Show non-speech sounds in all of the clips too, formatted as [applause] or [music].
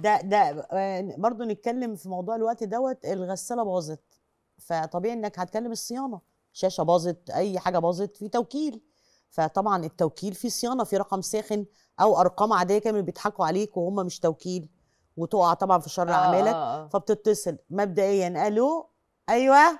ده ده آه، برضه نتكلم في موضوع الوقت دوت الغساله باظت فطبيعي انك هتكلم الصيانه شاشه باظت اي حاجه باظت في توكيل فطبعا التوكيل في صيانه في رقم ساخن او ارقام عاديه كانوا بيضحكوا عليك وهم مش توكيل وتقع طبعا في شر آه اعمالك آه. آه. فبتتصل مبدئيا الو ايوه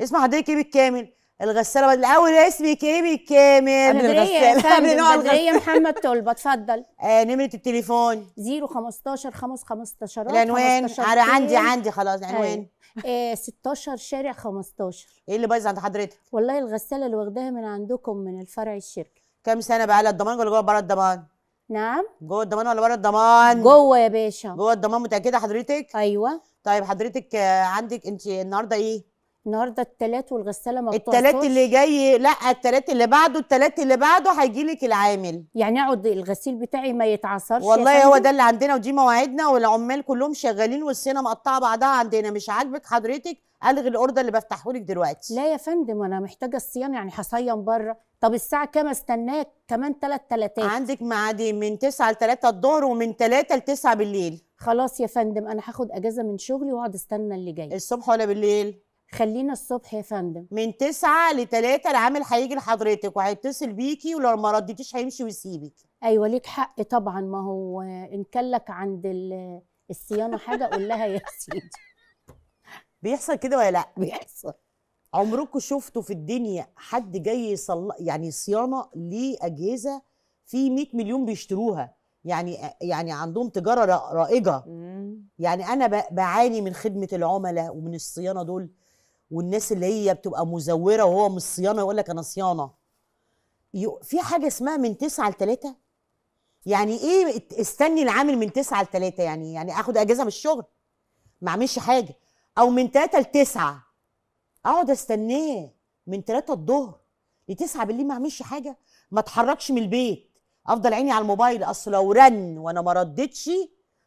اسم حضرتك ايه بالكامل الغساله الاول اسمي كريم الكامل قبل الغساله [laughs] قبل نوع الغساله محمد طلبه اتفضل [laughs] آه نمره التليفون 015 515 العنوان على عندي عندي خلاص العنوان طيب. آه 16 شارع 15 ايه اللي بايظ عند حضرتك والله الغساله اللي واخداها من عندكم من الفرع الشركه كام سنه بقى لها الضمان ولا جوه بره الضمان نعم جوه الضمان ولا بره الضمان جوه يا باشا جوه الضمان متاكده حضرتك ايوه طيب حضرتك آه، عندك انت النهارده ايه النهارده التلات والغساله ما التلات اللي جاي لا التلات اللي بعده التلات اللي بعده هيجي لك العامل يعني اقعد الغسيل بتاعي ما يتعصرش والله هو ده اللي عندنا ودي مواعيدنا والعمال كلهم شغالين والسينه مقطعه بعضها عندنا مش عاجبك حضرتك الغي الاوردر اللي بفتحه لك دلوقتي لا يا فندم انا محتاجه الصيانه يعني هصين بره طب الساعه كام استناك كمان ثلاث ثلاثات عندك معادي من 9 ل 3 الظهر ومن 3 ل 9 بالليل خلاص يا فندم انا هاخد اجازه من شغلي واقعد استنى اللي جاي الصبح ولا بالليل خلينا الصبح يا فندم من 9 ل 3 العامل هيجي لحضرتك وهيتصل بيكي ولو ما رديتيش هيمشي ويسيبك ايوه ليك حق طبعا ما هو ان كلك عند الصيانه حاجه قول لها يا سيدي بيحصل كده ولا لا بيحصل عمركم شفتوا في الدنيا حد جاي يصل يعني صيانه لاجهزه في 100 مليون بيشتروها يعني يعني عندهم تجاره رائجه يعني انا بعاني من خدمه العملاء ومن الصيانه دول والناس اللي هي بتبقى مزوره وهو مش صيانه يقول لك انا صيانه في حاجه اسمها من 9 ل 3 يعني ايه استني العامل من 9 ل 3 يعني يعني اخد اجازه من الشغل ما اعملش حاجه او من 3 ل 9 اقعد استناه من 3 الظهر ل 9 بالليل ما اعملش حاجه ما اتحركش من البيت افضل عيني على الموبايل اصل لو رن وانا ما ردتش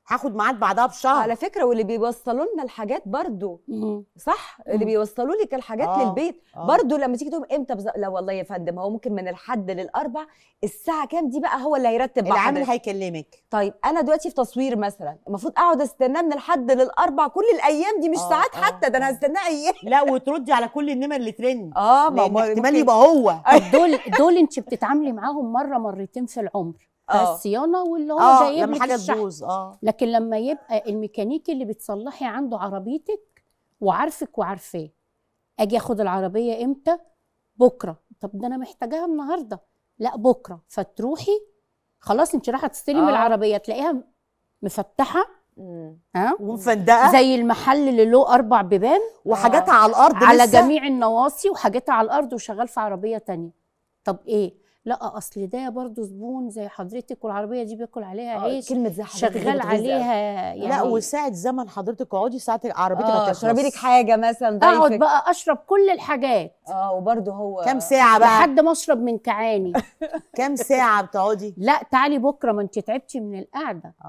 هاخد ميعاد بعدها بشهر على فكره واللي بيوصلوا لنا الحاجات برضو مم. صح مم. اللي بيوصلوا لك الحاجات آه. للبيت آه. برضو لما تيجي تقول امتى بز... لا والله يا فندم هو ممكن من الحد للاربع الساعه كام دي بقى هو اللي هيرتب العامل هيكلمك طيب انا دلوقتي في تصوير مثلا المفروض اقعد استناه من الحد للاربع كل الايام دي مش آه. ساعات آه. حتى ده انا آه. هستناه ايام لا وتردي على كل النمر اللي ترن اه ما احتمال يبقى هو [laughs] دول دول انت بتتعاملي معاهم مره مرتين في العمر الصيانه واللي هو آه جايب لك حاجه تبوظ اه لكن لما يبقى الميكانيكي اللي بتصلحي عنده عربيتك وعارفك وعارفاه اجي اخد العربيه امتى بكره طب ده انا محتاجاها النهارده لا بكره فتروحي خلاص انت رايحه تستلمي آه. العربيه تلاقيها مفتحه ها ومفندقه زي المحل اللي له اربع بيبان وحاجاتها آه. على الارض على لسه. جميع النواصي وحاجاتها على الارض وشغال في عربيه تانية طب ايه لا اصل ده برضه زبون زي حضرتك والعربيه دي بياكل عليها آه، عيش كلمه زي حضرتك شغال عليها يعني لا وساعه زمن حضرتك اقعدي ساعه عربيتك ما آه، تشربي لك حاجه مثلا ضيفك اقعد بقى اشرب كل الحاجات اه وبرضه هو كام ساعه بقى لحد ما اشرب من كعاني [laughs] كام ساعه بتقعدي لا تعالي بكره ما انت تعبتي من القعده